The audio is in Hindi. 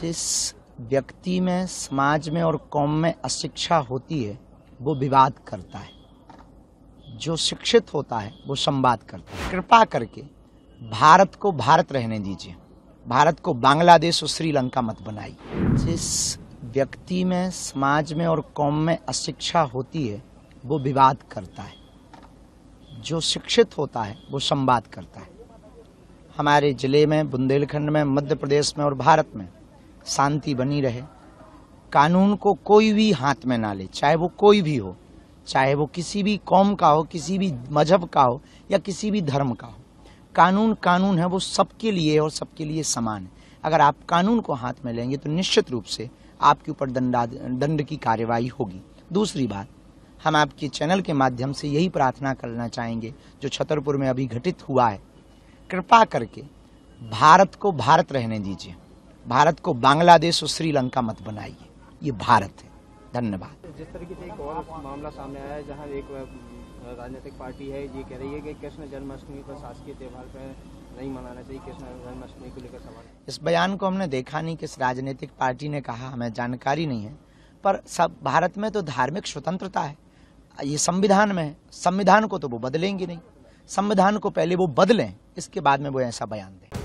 जिस व्यक्ति में समाज में और कौम में अशिक्षा होती है वो विवाद करता है जो शिक्षित होता है वो संवाद करता है कृपा करके भारत को भारत रहने दीजिए भारत को बांग्लादेश और श्रीलंका मत बनाइए जिस व्यक्ति में समाज में और कौम में अशिक्षा होती है वो विवाद करता है जो शिक्षित होता है वो संवाद करता है हमारे ज़िले में बुंदेलखंड में मध्य प्रदेश में और भारत में शांति बनी रहे कानून को कोई भी हाथ में ना ले चाहे वो कोई भी हो चाहे वो किसी भी कौम का हो किसी भी मजहब का हो या किसी भी धर्म का हो कानून कानून है वो सबके लिए और सबके लिए समान है अगर आप कानून को हाथ में लेंगे तो निश्चित रूप से आपके ऊपर दंडा दंड की कार्यवाही होगी दूसरी बात हम आपके चैनल के माध्यम से यही प्रार्थना करना चाहेंगे जो छतरपुर में अभी घटित हुआ है कृपा करके भारत को भारत रहने दीजिए भारत को बांग्लादेश और श्रीलंका मत बनाइए ये भारत है धन्यवाद जिस तरीके से एक और मामला सामने आया है जहाँ एक राजनीतिक पार्टी है ये कह रही है कि कृष्ण जन्माष्टमी पर शासकीय त्यौहार पर नहीं मनाना चाहिए कृष्ण जन्माष्टमी को लेकर सवाल इस बयान को हमने देखा नहीं किस राजनीतिक पार्टी ने कहा हमें जानकारी नहीं है पर सब भारत में तो धार्मिक स्वतंत्रता है ये संविधान में है संविधान को तो वो बदलेंगे नहीं संविधान को पहले वो बदलें इसके बाद में वो ऐसा बयान दें